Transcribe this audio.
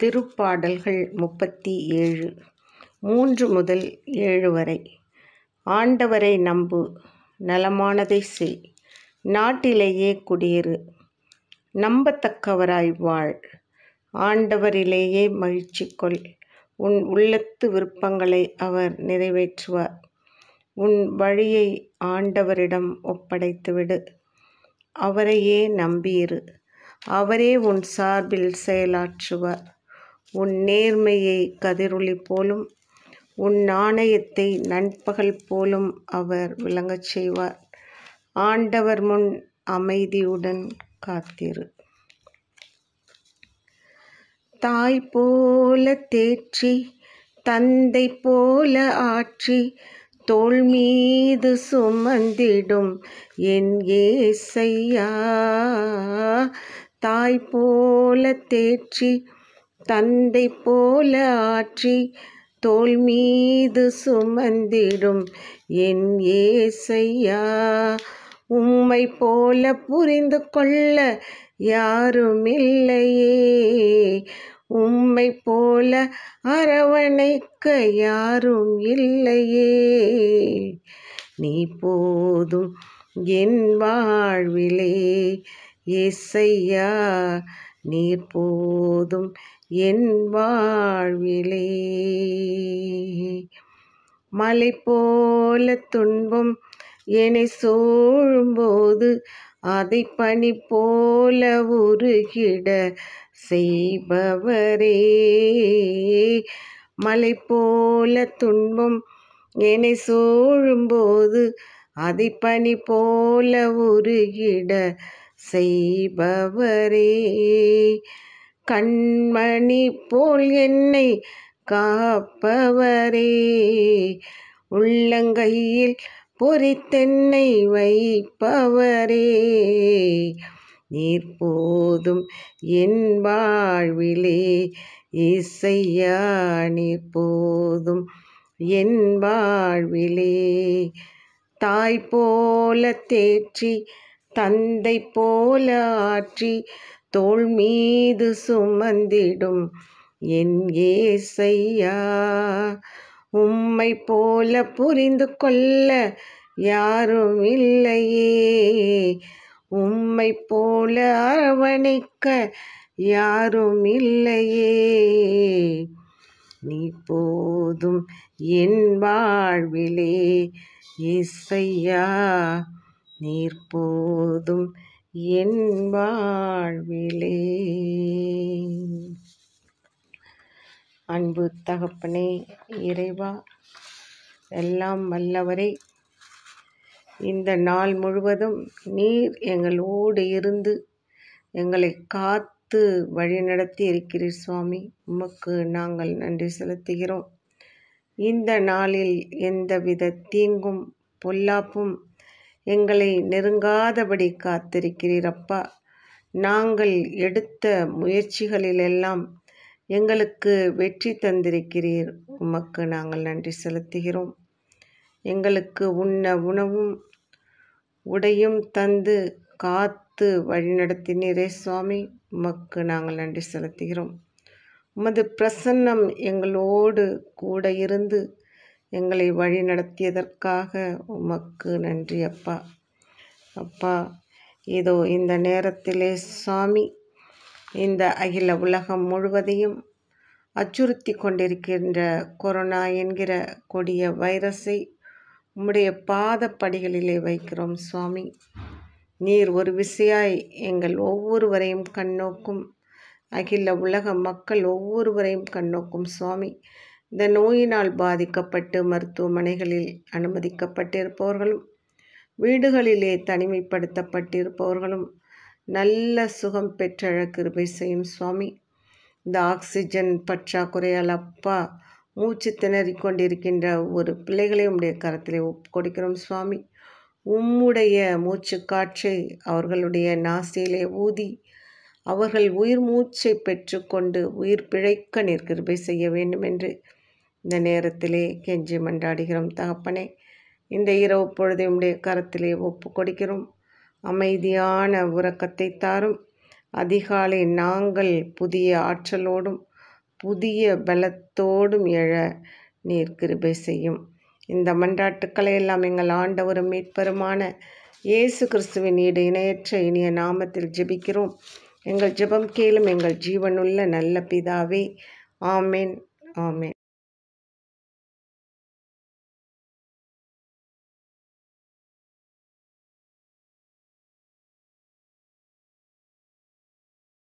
திருப்பாடல்கள் முப்பத்தி ஏழு மூன்று முதல் ஏழு வரை ஆண்டவரை நம்பு நலமானதை செய் நாட்டிலேயே குடியேறு நம்பத்தக்கவராய் வாழ் ஆண்டவரிலேயே மகிழ்ச்சி கொள் உன் உள்ளத்து விருப்பங்களை அவர் நிறைவேற்றுவார் உன் வழியை ஆண்டவரிடம் ஒப்படைத்துவிடு அவரையே நம்பியிரு அவரே உன் சார்பில் செயலாற்றுவார் உன் நேர்மையை கதிரொளி போலும் உன் நாணயத்தை நண்பகல் போலும் அவர் விளங்கச் செய்வார் ஆண்டவர் முன் அமைதியுடன் காத்திரு தாய் போல தேற்றி தந்தை போல ஆற்றி தோல் மீது சுமந்திடும் என் ஏசையா தாய் போல தேற்றி தந்தை போல ஆற்றி தோல் மீது சுமந்திடும் என் ஏசையா உம்மை போல புரிந்து கொள்ள யாரும் இல்லையே உம்மை போல அரவணைக்க யாரும் இல்லையே நீ போதும் என் வாழ்விலே இசையா நீர் போதும் என் வாழ்விலே மலை போல துன்பம் என்னை சூழும்போது அதை பணி போல உருகிட செய்பவரே மலை போல துன்பம் என்னை சூழும்போது அதை பணி போல உருகிட செய்பவரே கண்மணி போல் என்னை காப்பவரே உள்ளங்கையில் பொறித்தென்னை வைப்பவரே நீர் போதும் என் வாழ்விலே இசையா நீர் போதும் என் வாழ்விலே தாய் போல தேற்றி தந்தை போல ஆற்றி தோல் மீது சுமந்திடும் என் ஏசையா உம்மை போல புரிந்து கொள்ள யாரும் இல்லையே உம்மை போல அரவணைக்க யாரும் இல்லையே நீ போதும் என் வாழ்விலே இசையா நீர் போதும் என் வாழ்விலே அன்பு தகப்பனே இறைவா எல்லாம் வல்லவரை இந்த நாள் முழுவதும் நீர் எங்களோடு இருந்து எங்களை காத்து வழிநடத்தி இருக்கிறீர் சுவாமி உமக்கு நாங்கள் நன்றி செலுத்துகிறோம் இந்த நாளில் எந்தவித தீங்கும் பொல்லாப்பும் எங்களை நெருங்காதபடி காத்திருக்கிறீரப்பா நாங்கள் எடுத்த முயற்சிகளிலெல்லாம் எங்களுக்கு வெற்றி தந்திருக்கிறீர் உமக்கு நாங்கள் நன்றி செலுத்துகிறோம் எங்களுக்கு உண்ண உணவும் உடையும் தந்து காத்து வழிநடத்தினீரே சுவாமி உமக்கு நாங்கள் நன்றி செலுத்துகிறோம் உமது பிரசன்னம் எங்களோடு கூட இருந்து எங்களை வழி நடத்தியதற்காக உமக்கு நன்றி அப்பா அப்பா இதோ இந்த நேரத்திலே சுவாமி இந்த அகில உலகம் முழுவதையும் அச்சுறுத்தி கொண்டிருக்கின்ற கொரோனா என்கிற கொடிய வைரஸை உம்முடைய பாதப்படிகளிலே வைக்கிறோம் சுவாமி நீர் ஒரு விசையாய் எங்கள் ஒவ்வொருவரையும் கண்ணோக்கும் அகில உலக மக்கள் ஒவ்வொருவரையும் கண்ணோக்கும் சுவாமி இந்த நோயினால் பாதிக்கப்பட்டு மருத்துவமனைகளில் அனுமதிக்கப்பட்டிருப்பவர்களும் வீடுகளிலே தனிமைப்படுத்தப்பட்டிருப்பவர்களும் நல்ல சுகம் பெற்றழ கிருபை செய்யும் சுவாமி இந்த ஆக்சிஜன் பற்றாக்குறையால் அப்பா மூச்சு திணறி கொண்டிருக்கின்ற ஒரு பிள்ளைகளை உடைய கரத்திலே கொடுக்கிறோம் சுவாமி உம்முடைய மூச்சு காற்றை அவர்களுடைய நாசியிலே ஊதி அவர்கள் உயிர் மூச்சை பெற்றுக்கொண்டு உயிர் பிழைக்க நிற்கிருபை செய்ய வேண்டும் என்று இந்த நேரத்திலே கெஞ்சி மண்டாடுகிறோம் தகப்பனே இந்த இரவு பொழுது உடைய கரத்திலே ஒப்பு கொடுக்கிறோம் அமைதியான உறக்கத்தை தாரும் அதிகாலை நாங்கள் புதிய ஆற்றலோடும் புதிய பலத்தோடும் எழ நீர் கிருபை செய்யும் இந்த மண்டாட்டுக்களை எல்லாம் எங்கள் ஆண்டவரும் மீட்பருமான இயேசு கிறிஸ்துவின் ஈடு இணையற்ற இனிய நாமத்தில் ஜெபிக்கிறோம் எங்கள் ஜெபம் கேளும் எங்கள் ஜீவனுள்ள நல்ல பிதாவே ஆமேன் ஆமேன்